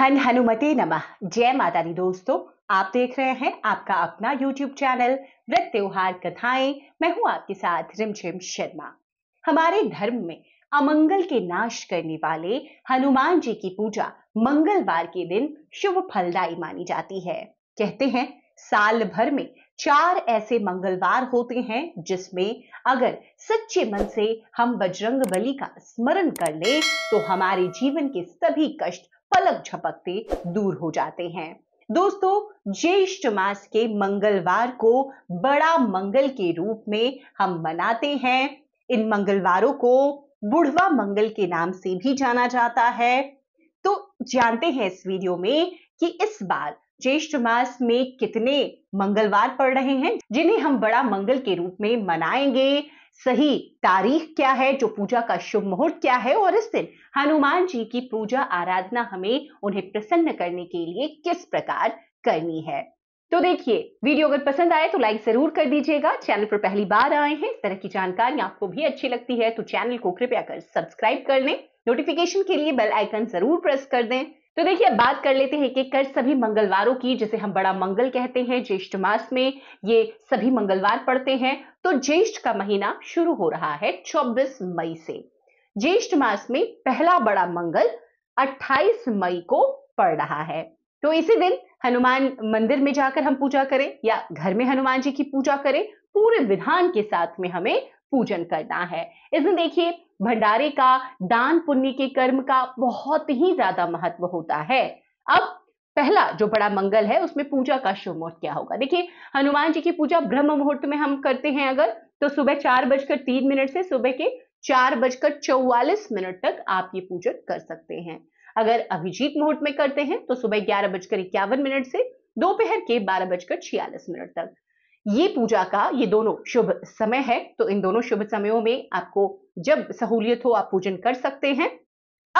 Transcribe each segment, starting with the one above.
हन हनुमते नमः जय माता दी दोस्तों आप देख रहे हैं आपका अपना YouTube चैनल व्रत त्योहार कथाएं मैं हूं आपके साथ रिमझिम शर्मा हमारे धर्म में अमंगल के नाश करने वाले हनुमान जी की पूजा मंगलवार के दिन शुभ फलदायी मानी जाती है कहते हैं साल भर में चार ऐसे मंगलवार होते हैं जिसमें अगर सच्चे मन से हम बजरंग बली का स्मरण कर ले तो हमारे जीवन के सभी कष्ट पलक झपकते दूर हो जाते हैं दोस्तों ज्येष्ठ मास के मंगलवार को बड़ा मंगल के रूप में हम मनाते हैं इन मंगलवारों को बुढ़वा मंगल के नाम से भी जाना जाता है तो जानते हैं इस वीडियो में कि इस बार ज्येष्ठ मास में कितने मंगलवार पड़ रहे हैं जिन्हें हम बड़ा मंगल के रूप में मनाएंगे सही तारीख क्या है जो पूजा का शुभ मुहूर्त क्या है और इस दिन हनुमान जी की पूजा आराधना हमें उन्हें प्रसन्न करने के लिए किस प्रकार करनी है तो देखिए वीडियो अगर पसंद आए तो लाइक जरूर कर दीजिएगा चैनल पर पहली बार आए हैं इस तरह की जानकारी आपको भी अच्छी लगती है तो चैनल को कृपया कर सब्सक्राइब कर लें नोटिफिकेशन के लिए बेल आइकन जरूर प्रेस कर दें तो देखिए बात कर लेते हैं कि कर सभी मंगलवारों की जिसे हम बड़ा मंगल कहते हैं ज्येष्ठ मास में ये सभी मंगलवार पड़ते हैं तो ज्येष्ठ का महीना शुरू हो रहा है 24 मई से ज्येष्ठ मास में पहला बड़ा मंगल 28 मई को पड़ रहा है तो इसी दिन हनुमान मंदिर में जाकर हम पूजा करें या घर में हनुमान जी की पूजा करें पूरे विधान के साथ में हमें पूजन करना है इसमें देखिए भंडारे का दान पुण्य के कर्म का बहुत ही ज्यादा महत्व होता है अब पहला जो बड़ा मंगल है उसमें पूजा का शुभ मुहूर्त क्या होगा देखिए हनुमान जी की पूजा ब्रह्म मुहूर्त में हम करते हैं अगर तो सुबह चार बजकर तीन मिनट से सुबह के चार बजकर चौवालीस मिनट तक आप ये पूजन कर सकते हैं अगर अभिजीत मुहूर्त में करते हैं तो सुबह ग्यारह बजकर इक्यावन मिनट से दोपहर के बारह बजकर छियालीस मिनट तक ये पूजा का ये दोनों शुभ समय है तो इन दोनों शुभ समयों में आपको जब सहूलियत हो आप पूजन कर सकते हैं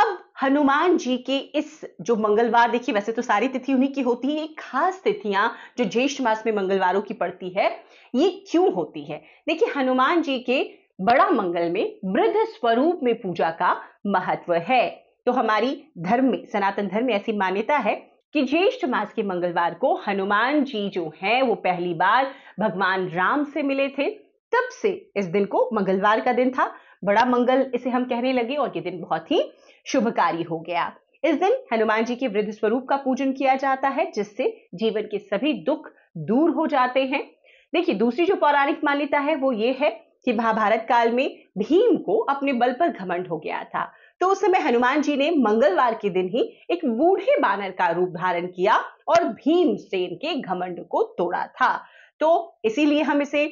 अब हनुमान जी के इस जो मंगलवार देखिए वैसे तो सारी तिथि उन्हीं की होती है एक खास तिथियां जो ज्येष्ठ मास में मंगलवारों की पड़ती है ये क्यों होती है देखिए हनुमान जी के बड़ा मंगल में वृद्ध स्वरूप में पूजा का महत्व है तो हमारी धर्म में सनातन धर्म में ऐसी मान्यता है कि ज्येष्ठ मास के मंगलवार को हनुमान जी जो हैं वो पहली बार भगवान राम से मिले थे तब से इस दिन को मंगलवार का दिन था बड़ा मंगल इसे हम कहने लगे और ये दिन बहुत ही शुभकारी हो गया इस दिन हनुमान जी के वृद्ध स्वरूप का पूजन किया जाता है जिससे जीवन के सभी दुख दूर हो जाते हैं देखिए दूसरी जो पौराणिक मान्यता है वो ये है कि महाभारत काल में भीम को अपने बल पर घमंड हो गया था तो उस समय हनुमान जी ने मंगलवार के दिन ही एक बूढ़े बानर का रूप धारण किया और भीमसेन के घमंड को तोड़ा था तो इसीलिए हम इसे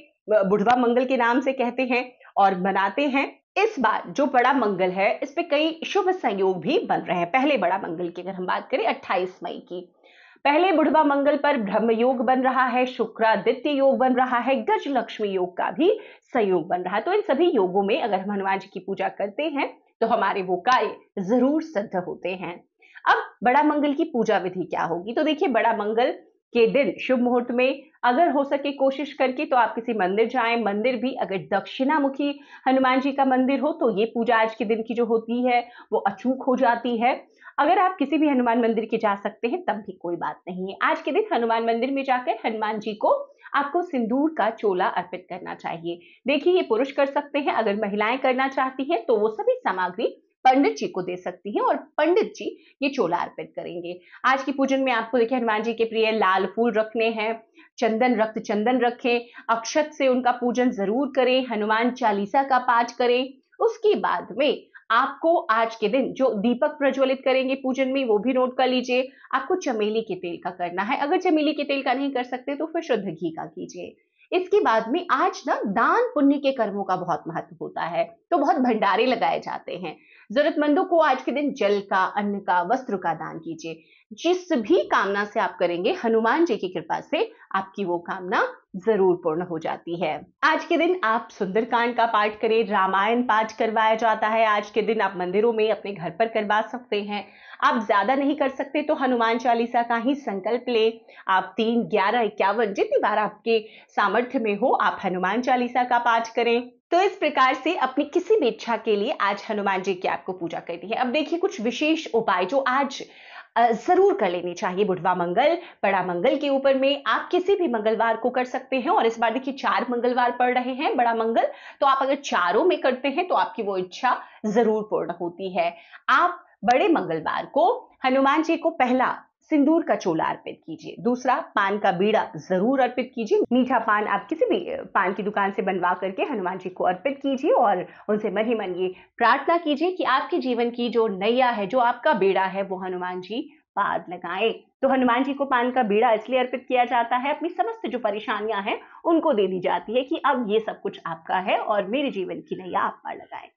बुढ़वा मंगल के नाम से कहते हैं और मनाते हैं इस बार जो बड़ा मंगल है इस पे कई शुभ संयोग भी बन रहे हैं पहले बड़ा मंगल की अगर हम बात करें 28 मई की पहले बुढ़वा मंगल पर ब्रह्म योग बन रहा है शुक्रादित्य योग बन रहा है गज लक्ष्मी योग का भी संयोग बन रहा है तो इन सभी योगों में अगर हम हनुमान जी की पूजा करते हैं तो हमारे वो कार्य जरूर सिद्ध होते हैं अब बड़ा मंगल की पूजा विधि क्या होगी तो देखिए बड़ा मंगल के दिन शुभ मुहूर्त में अगर हो सके कोशिश करके तो आप किसी मंदिर जाएं मंदिर भी अगर दक्षिणामुखी हनुमान जी का मंदिर हो तो ये पूजा आज के दिन की जो होती है वो अचूक हो जाती है अगर आप किसी भी हनुमान मंदिर के जा सकते हैं तब भी कोई बात नहीं है आज के दिन हनुमान मंदिर में जाकर हनुमान जी को आपको सिंदूर का चोला अर्पित करना चाहिए देखिए ये पुरुष कर सकते हैं अगर महिलाएं करना चाहती हैं तो वो सभी सामग्री पंडित जी को दे सकती हैं और पंडित जी ये चोला अर्पित करेंगे आज की पूजन में आपको देखिए हनुमान जी के प्रिय लाल फूल रखने हैं चंदन रक्त चंदन रखें अक्षत से उनका पूजन जरूर करें हनुमान चालीसा का पाठ करें उसके बाद में आपको आज के दिन जो दीपक प्रज्वलित करेंगे पूजन में वो भी नोट कर लीजिए आपको चमेली के तेल का करना है अगर चमेली के तेल का नहीं कर सकते तो फिर शुद्ध घी का कीजिए इसके बाद में आज ना दान पुण्य के कर्मों का बहुत महत्व होता है तो बहुत भंडारे लगाए जाते हैं जरूरतमंदों को आज के दिन जल का अन्न का वस्त्र का दान कीजिए जिस भी कामना से आप करेंगे हनुमान जी की कृपा से आपकी वो कामना जरूर पूर्ण हो जाती है आज के दिन आप सुंदरकांड का पाठ करें रामायण पाठ करवाया जाता है आज के दिन आप मंदिरों में अपने घर पर करवा सकते हैं आप ज्यादा नहीं कर सकते तो हनुमान चालीसा का ही संकल्प ले आप तीन ग्यारह इक्यावन जितनी बार आपके सामर्थ्य में हो आप हनुमान चालीसा का पाठ करें तो इस प्रकार से अपनी किसी भी इच्छा के लिए आज हनुमान जी की आपको पूजा करनी है अब देखिए कुछ विशेष उपाय जो आज जरूर कर लेनी चाहिए बुढ़वा मंगल बड़ा मंगल के ऊपर में आप किसी भी मंगलवार को कर सकते हैं और इस बार देखिए चार मंगलवार पड़ रहे हैं बड़ा मंगल तो आप अगर चारों में करते हैं तो आपकी वो इच्छा जरूर पूर्ण होती है आप बड़े मंगलवार को हनुमान जी को पहला सिंदूर का चोला अर्पित कीजिए दूसरा पान का बीड़ा जरूर अर्पित कीजिए मीठा पान आप किसी भी पान की दुकान से बनवा करके हनुमान जी को अर्पित कीजिए और उनसे मन ही मन ये प्रार्थना कीजिए कि आपके जीवन की जो नैया है जो आपका बेड़ा है वो हनुमान जी पार लगाएं तो हनुमान जी को पान का बीड़ा इसलिए अर्पित किया जाता है अपनी समस्त जो परेशानियां हैं उनको दे दी जाती है कि अब ये सब कुछ आपका है और मेरे जीवन की नैया आप पार लगाएं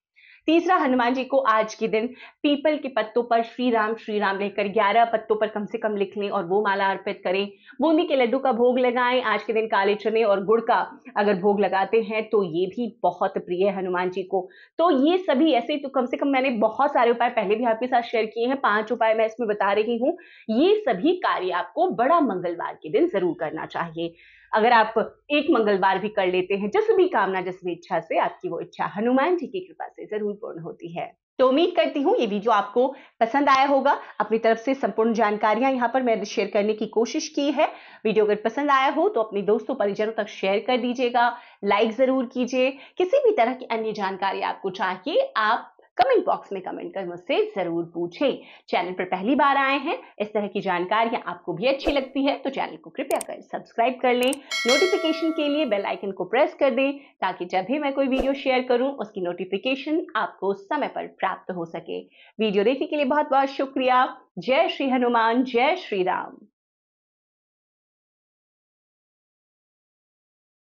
तीसरा हनुमान जी को आज के दिन पीपल के पत्तों पर श्री राम श्री राम लेकर ग्यारह पत्तों पर कम से कम लिख लें और वो माला अर्पित करें बूंदी के लड्डू का भोग लगाएं आज के दिन काले चने और गुड़ का अगर भोग लगाते हैं तो ये भी बहुत प्रिय है हनुमान जी को तो ये सभी ऐसे तो कम से कम मैंने बहुत सारे उपाय पहले भी आपके साथ शेयर किए हैं पांच उपाय मैं इसमें बता रही हूँ ये सभी कार्य आपको बड़ा मंगलवार के दिन जरूर करना चाहिए अगर आप एक मंगलवार भी कर लेते हैं जिस भी कामना जिस भी इच्छा से आपकी वो इच्छा हनुमान जी की कृपा से जरूर पूर्ण होती है तो उम्मीद करती हूँ ये वीडियो आपको पसंद आया होगा अपनी तरफ से संपूर्ण जानकारियां यहाँ पर मैंने शेयर करने की कोशिश की है वीडियो अगर पसंद आया हो तो अपने दोस्तों परिजनों तक शेयर कर दीजिएगा लाइक जरूर कीजिए किसी भी तरह की अन्य जानकारी आपको चाहिए आप कमेंट बॉक्स में कमेंट कर मुझसे जरूर पूछें चैनल पर पहली बार आए हैं इस तरह की जानकारियां आपको भी अच्छी लगती है तो चैनल को कृपया कर सब्सक्राइब कर लें नोटिफिकेशन के लिए बेल आइकन को प्रेस कर दें ताकि जब भी मैं कोई वीडियो शेयर करूं उसकी नोटिफिकेशन आपको समय पर प्राप्त हो सके वीडियो देखने के लिए बहुत बहुत शुक्रिया जय श्री हनुमान जय श्री राम